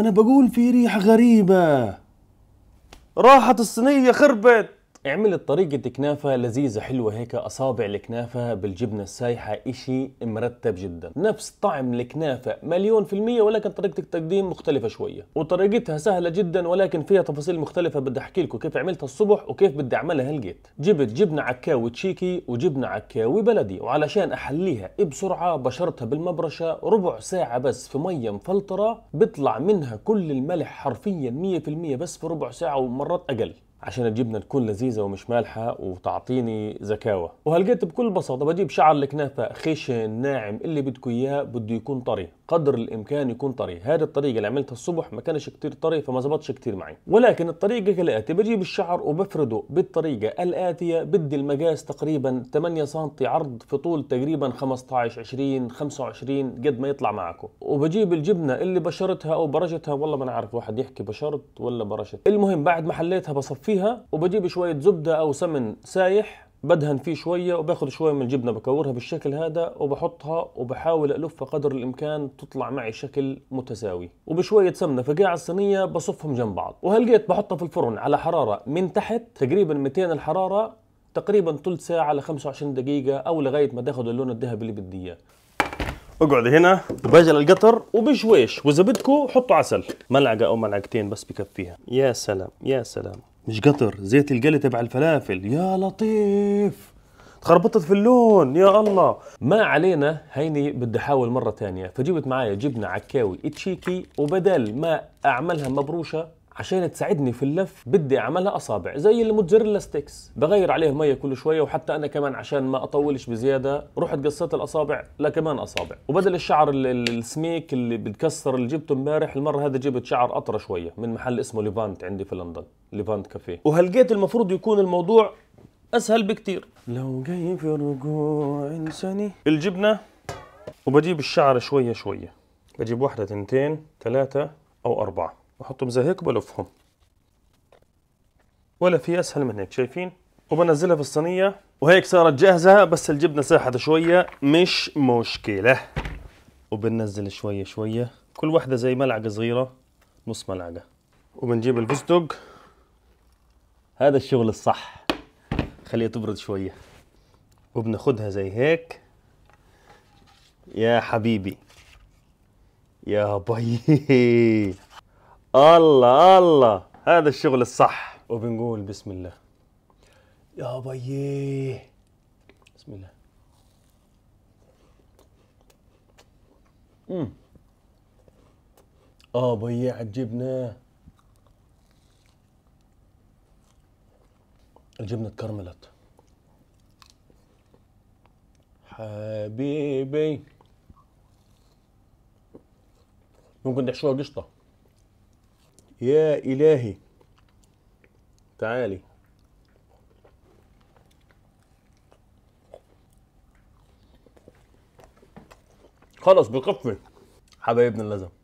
أنا بقول في ريحة غريبة راحت الصينية خربت عملت طريقة كنافة لذيذة حلوة هيك أصابع الكنافة بالجبنة السايحة إشي مرتب جدا نفس طعم الكنافة مليون في المية ولكن طريقة التقديم مختلفة شوية وطريقتها سهلة جدا ولكن فيها تفاصيل مختلفة بدي أحكي لكم كيف عملتها الصبح وكيف بدي أعملها هلقيت جبت جبنة عكاوي تشيكي وجبنة عكاوي بلدي وعلشان أحليها بسرعة بشرتها بالمبرشة ربع ساعة بس في مية مفلترة بيطلع منها كل الملح حرفيا 100% بس في ربع ساعة ومرات أقل عشان الجبنه تكون لذيذه ومش مالحه وتعطيني زكاوه وهلقيت بكل بساطه بجيب شعر الكنافه خشن ناعم اللي بدكم اياه بده يكون طري قدر الامكان يكون طري هذه الطريقه اللي عملتها الصبح ما كانش كتير طري فما زبطش كتير معي ولكن الطريقه كالاتي بجيب الشعر وبفرده بالطريقه الاتيه بدي المقاس تقريبا 8 سم عرض في طول تقريبا 15 20 25 قد ما يطلع معكم وبجيب الجبنه اللي بشرتها او برشتها والله ما انا عارف واحد يحكي بشرت ولا برشت المهم بعد ما حليتها بصفيها وبجيب شويه زبده او سمن سايح بدهن فيه شويه وباخذ شويه من الجبنه بكورها بالشكل هذا وبحطها وبحاول الفها قدر الامكان تطلع معي شكل متساوي وبشويه سمنه فقاع الصينيه بصفهم جنب بعض وهلقيت بحطها في الفرن على حراره من تحت تقريبا 200 الحراره تقريبا ثلث ساعه ل 25 دقيقه او لغايه ما تاخذ اللون الذهبي اللي بدي اياه اقعد هنا وبجل القطر وبشويش واذا بدكم حطوا عسل ملعقه او ملعقتين بس بكفيها يا سلام يا سلام مش قطر زيت القلي تبع الفلافل يا لطيف تخربطت في اللون يا الله ما علينا هيني بدي احاول مره ثانيه فجبت معايا جبنه عكاوي تشيكي وبدل ما اعملها مبروشه عشان تساعدني في اللف بدي اعملها اصابع زي الموتزاريلا ستيكس بغير عليه ميه كل شويه وحتى انا كمان عشان ما اطولش بزياده رحت قصيت الاصابع لكمان اصابع وبدل الشعر السميك اللي بتكسر اللي جبته امبارح المره هذه جبت شعر اطرى شويه من محل اسمه ليفانت عندي في لندن ليفانت كافيه وهلقيت المفروض يكون الموضوع اسهل بكتير لو جاي في رجوع انساني الجبنه وبجيب الشعر شويه شويه بجيب واحده تنتين ثلاثه او اربعه واحطهم زي هيك وبلفهم ولا في اسهل من هيك شايفين وبنزلها في الصينيه وهيك صارت جاهزه بس الجبنه ساحت شويه مش مشكله وبننزل شويه شويه كل واحده زي ملعقه صغيره نص ملعقه وبنجيب الفستق هذا الشغل الصح خليها تبرد شويه وبناخدها زي هيك يا حبيبي يا بي الله الله هذا الشغل الصح وبنقول بسم الله يا بيه بسم الله امم اه بيه عالجبنه الجبنه اتكرملت حبيبي ممكن تحشوها قشطه يا إلهي تعالي خلص بقفل حبايبنا اللزم